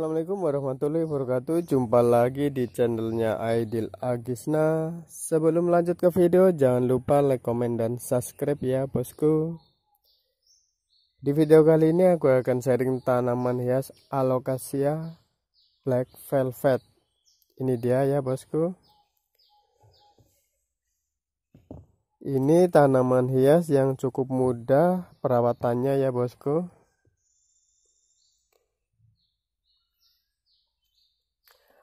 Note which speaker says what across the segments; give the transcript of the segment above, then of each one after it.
Speaker 1: Assalamualaikum warahmatullahi wabarakatuh Jumpa lagi di channelnya Aidil Agisna Sebelum lanjut ke video Jangan lupa like, komen, dan subscribe ya bosku Di video kali ini aku akan sharing tanaman hias alokasia Black Velvet Ini dia ya bosku Ini tanaman hias yang cukup mudah perawatannya ya bosku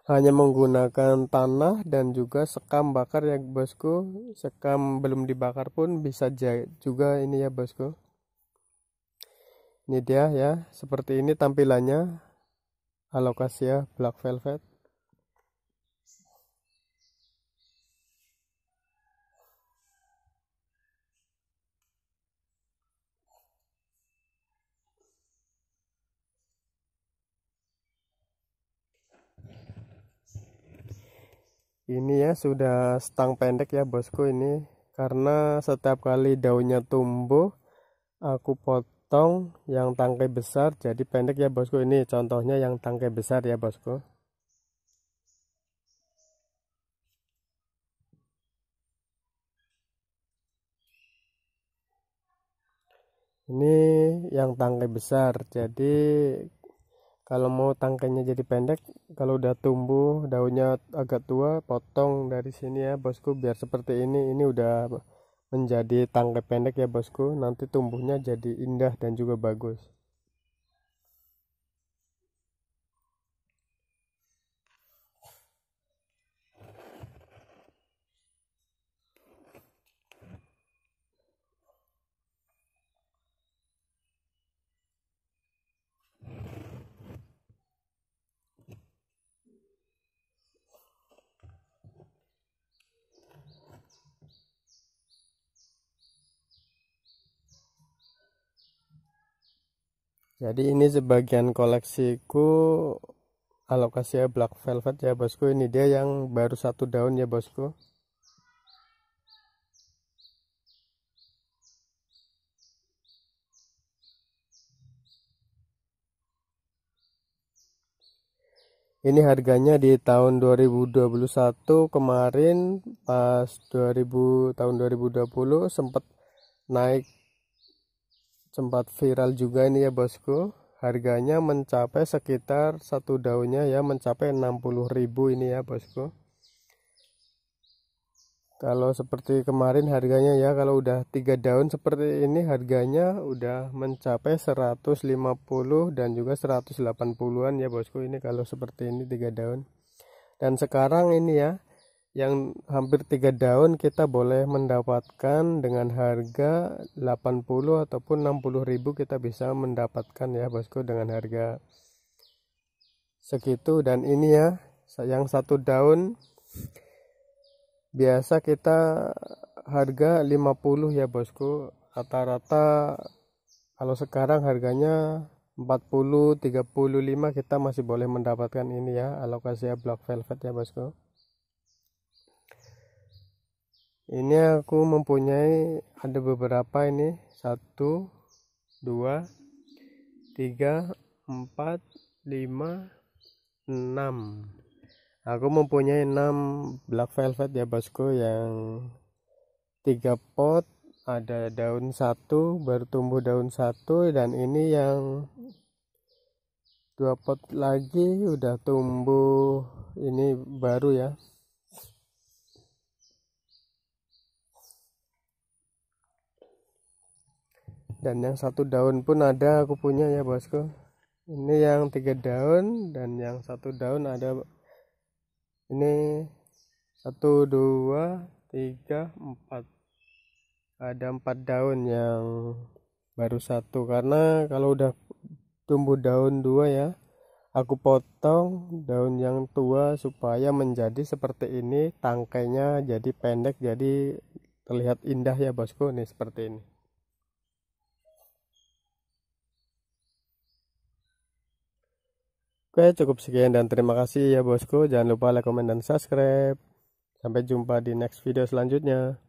Speaker 1: hanya menggunakan tanah dan juga sekam bakar ya bosku sekam belum dibakar pun bisa juga ini ya bosku ini dia ya seperti ini tampilannya alokasi ya black velvet ini ya sudah stang pendek ya bosku ini karena setiap kali daunnya tumbuh aku potong yang tangkai besar jadi pendek ya bosku ini contohnya yang tangkai besar ya bosku ini yang tangkai besar jadi kalau mau tangkainya jadi pendek kalau udah tumbuh daunnya agak tua potong dari sini ya bosku biar seperti ini ini udah menjadi tangkai pendek ya bosku nanti tumbuhnya jadi indah dan juga bagus jadi ini sebagian koleksiku alokasi ya, black velvet ya bosku ini dia yang baru satu daun ya bosku ini harganya di tahun 2021 kemarin pas 2000 tahun 2020 sempat naik sempat viral juga ini ya bosku harganya mencapai sekitar satu daunnya ya mencapai 60.000 ini ya bosku kalau seperti kemarin harganya ya kalau udah tiga daun seperti ini harganya udah mencapai 150 dan juga 180an ya bosku ini kalau seperti ini tiga daun dan sekarang ini ya yang hampir tiga daun kita boleh mendapatkan dengan harga 80 ataupun 60 ribu kita bisa mendapatkan ya bosku dengan harga segitu dan ini ya yang satu daun biasa kita harga 50 ya bosku rata-rata kalau sekarang harganya 40 35 kita masih boleh mendapatkan ini ya alokasi ya black velvet ya bosku ini aku mempunyai ada beberapa ini satu dua tiga empat lima enam aku mempunyai enam black velvet ya bosku yang tiga pot ada daun satu bertumbuh daun satu dan ini yang dua pot lagi udah tumbuh ini baru ya dan yang satu daun pun ada aku punya ya bosku ini yang tiga daun dan yang satu daun ada ini satu dua tiga empat ada empat daun yang baru satu karena kalau udah tumbuh daun dua ya aku potong daun yang tua supaya menjadi seperti ini tangkainya jadi pendek jadi terlihat indah ya bosku nih seperti ini Oke, cukup sekian dan terima kasih ya bosku. Jangan lupa like, komen, dan subscribe. Sampai jumpa di next video selanjutnya.